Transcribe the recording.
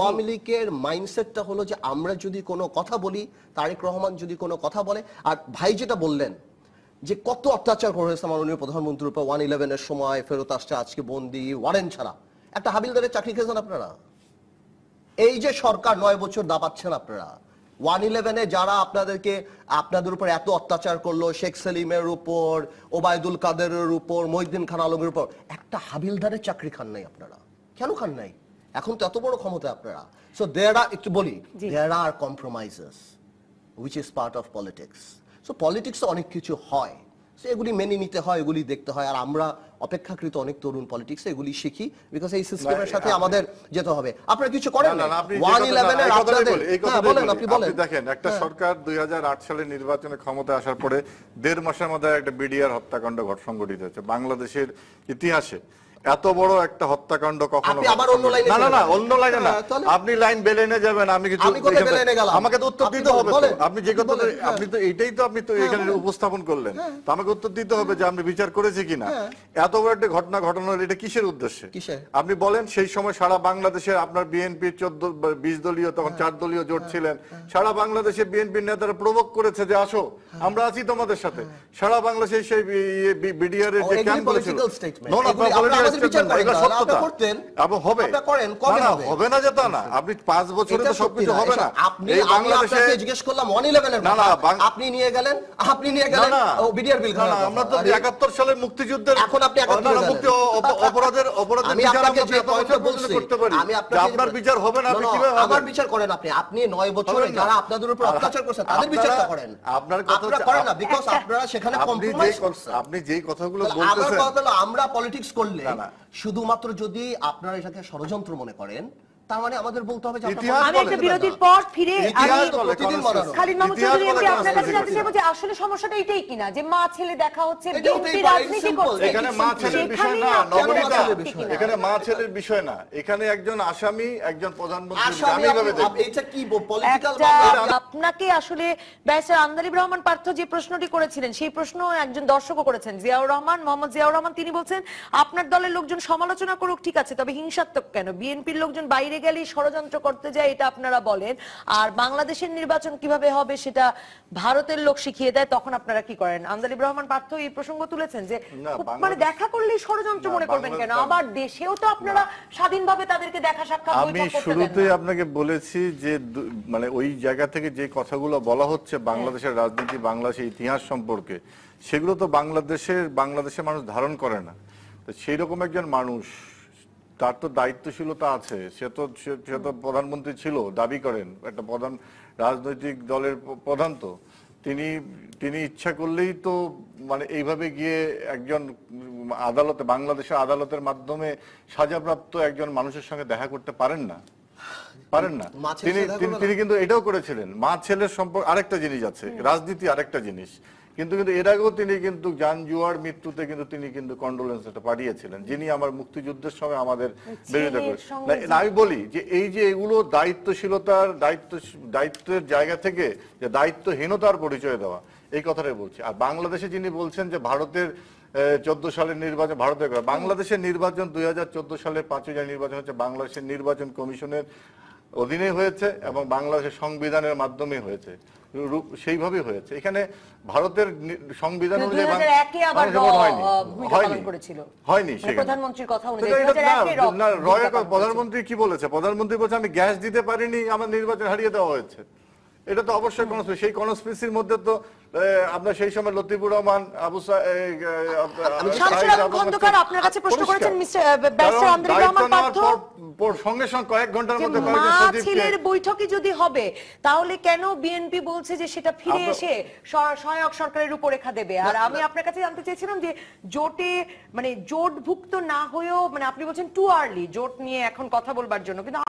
আওয়ামী লীগের মাইন্ডসেটটা হলো যে আমরা যদি কোনো কথা বলি তারেক রহমান যদি কোনো কথা বলে আর ভাই যেটা বললেন যে কত অত্যাচার করেছে মাননীয় প্রধানমন্ত্রীর উপর ওয়ান ইলেভেনের সময় ফেরত আসছে আজকে বন্দি ওয়ারেন ছাড়া একটা হাবিলদারের চাকরি খেয়েছেন আপনারা এই যে সরকার নয় বছর দাপাচ্ছেন আপনারা ওয়ান ইলেভেনে যারা আপনাদেরকে আপনাদের উপর এত অত্যাচার করলো শেখ সেলিমের উপর ওবায়দুল কাদের উপর মহিউদ্দিন খান আলমের উপর একটা হাবিলদারের চাকরি খান নাই আপনারা কেন খান নাই এখন তো এত বড় ক্ষমতা আপনারা সো দেয়ার আর একটু বলি দেয়ার আর compromises which is part of politics so politics অনেক কিছু হয় সো এগুলি মেনে নিতে হয় এগুলি দেখতে হয় আর আমরা অপেক্ষাকৃত অনেক তরুণ পলিটিক্স এগুলি শিখি বিকজ এই সিস্টেমের সাথে আমাদের যেতে হবে আপনারা কিছু করেন না ওয়ান ইলেভেনের হ্যাঁ, বলেন আপনি বলেন দেখেন একটা হ্যাঁ। সরকার দুই সালে নির্বাচনে ক্ষমতা আসার পরে দেড় মাসের মধ্যে একটা বিডিআর হত্যাকাণ্ড সংঘটিত হয়েছে বাংলাদেশের ইতিহাসে এত বড় একটা হত্যাকাণ্ড কখনো না না না অন্য লাইনে না হ্যাঁ, আপনি লাইন বেলে এনে যাবেন আমি কিছু আমাকে তো উত্তর দিতে হবে আপনি যে কথা হ্যাঁ, হ্যাঁ। আপনি তো এটাই তো আপনি তো এখানে উপস্থাপন করলেন তো আমাকে উত্তর দিতে হবে যে আপনি বিচার করেছি কিনা এত বড় একটা ঘটনা ঘটনা এটা কিসের উদ্দেশ্যে আপনি বলেন সেই সময় সারা বাংলাদেশে আপনার বিএনপি চোদ্দ বিশ দলীয় তখন চার দলীয় জোট ছিলেন সারা বাংলাদেশে বিএনপি নেতারা প্রবোক করেছে যে আসো আমরা আছি তোমাদের সাথে সারা বাংলাদেশে সেই বিডিআর এর যে ক্যাম্প করেছিল আপনি যে আপনার বিচার হবে না আমার বিচার করেন আপনি আপনি বছরে যারা আপনাদের উপর অত্যাচার করছে তাদের বিচারটা করেন আপনার কথা করেন না বিকজ আপনারা সেখানে আপনি যে কথাগুলো বলতেছেন আমরা পলিটিক্স করলে না শুধুমাত্র যদি আপনারা এটাকে ষড়যন্ত্র মনে করেন তার মানে আমাদের বলতে হবে আমি একটা বিরতির পর ফিরে খালিদ মাহমুদ চৌধুরী এমপি আপনার কাছে জানতে চাইবো যে আসলে সমস্যাটা এটাই কিনা যে মা ছেলে দেখা হচ্ছে বিএনপি রাজনীতি করছে এখানে মা ছেলের বিষয় না এখানে মা ছেলের বিষয় না এখানে একজন আসামি একজন প্রধানমন্ত্রী এটা কি পলিটিক্যাল আপনাকে আসলে আন্দালিব রহমান পার্থ যে প্রশ্নটি করেছিলেন সেই প্রশ্ন একজন দর্শকও করেছেন জিয়াউর রহমান মোহাম্মদ জিয়াউর রহমান তিনি বলছেন আপনার দলের লোকজন সমালোচনা করুক ঠিক আছে তবে হিংসাত্মক কেন বিএনপির লোকজন বাইরে লিগালি ষড়যন্ত্র করতে যায় এটা আপনারা বলেন আর বাংলাদেশের নির্বাচন কিভাবে হবে সেটা ভারতের লোক শিখিয়ে দেয় তখন আপনারা কি করেন আমদালিব রহমান পার্থ এই প্রসঙ্গ তুলেছেন যে মানে দেখা করলেই ষড়যন্ত্র মনে করবেন কেন আবার দেশেও তো আপনারা স্বাধীনভাবে তাদেরকে দেখা সাক্ষাৎ আমি শুরুতেই আপনাকে বলেছি যে মানে ওই জায়গা থেকে যে কথাগুলো বলা হচ্ছে হ্যাঁ। বাংলাদেশের রাজনীতি বাংলাদেশের ইতিহাস সম্পর্কে সেগুলো তো বাংলাদেশের বাংলাদেশের মানুষ ধারণ করে না সেই রকম একজন মানুষ তার তো দায়িত্বশীলতা আছে সে তো সে তো প্রধানমন্ত্রী ছিল দাবি করেন একটা প্রধান রাজনৈতিক দলের প্রধান তো তিনি তিনি ইচ্ছা করলেই তো মানে এইভাবে গিয়ে একজন আদালতে বাংলাদেশের আদালতের মাধ্যমে সাজাপ্রাপ্ত একজন মানুষের সঙ্গে দেখা করতে পারেন না পারেন না তিনি তিনি কিন্তু এটাও করেছিলেন মা ছেলের সম্পর্ক আরেকটা জিনিস আছে রাজনীতি আরেকটা জিনিস কিন্তু কিন্তু এর আগেও তিনি কিন্তু যান জুয়ার মৃত্যুতে কিন্তু তিনি কিন্তু কন্ডোলেন্স এটা পাঠিয়েছিলেন যিনি আমার মুক্তিযুদ্ধের সময় আমাদের বিরোধিতা করেন আমি বলি যে এই যে এগুলো দায়িত্বশীলতার দায়িত্ব দায়িত্বের জায়গা থেকে যে দায়িত্বহীনতার পরিচয় দেওয়া এই কথাটাই বলছি আর বাংলাদেশে যিনি বলছেন যে ভারতের চোদ্দ সালের নির্বাচন ভারতের বাংলাদেশের নির্বাচন দুই সালে পাঁচই জানুয়ারি নির্বাচন হচ্ছে বাংলাদেশের নির্বাচন কমিশনের অধীনে হয়েছে এবং বাংলাদেশের সংবিধানের মাধ্যমে হয়েছে সেইভাবে হয়েছে এখানে ভারতের সংবিধান মানে প্রধানমন্ত্রী কি বলেছে প্রধানমন্ত্রী বলছে আমি গ্যাস দিতে পারিনি আমার নির্বাচন হারিয়ে দেওয়া হয়েছে এটা তো অবশ্যই কনস্পিরেসি সেই কনস্পিরেসির মধ্যে তো আপনার সেই সময় লতিফুর রহমান আবু সাহেব আপনার কাছে প্রশ্ন করেছেন মিস্টার ব্যারিস্টার আন্দ্রিক রহমান পার্থ সঙ্গে সঙ্গে কয়েক ঘন্টার মধ্যে ছেলের বৈঠকে যদি হবে তাহলে কেন বিএনপি বলছে যে সেটা ফিরে এসে সহায়ক সরকারের রূপরেখা দেবে আর আমি আপনার কাছে জানতে চেয়েছিলাম যে জোটে মানে জোটভুক্ত না হয়েও মানে আপনি বলছেন টু আর্লি জোট নিয়ে এখন কথা বলবার জন্য কিন্তু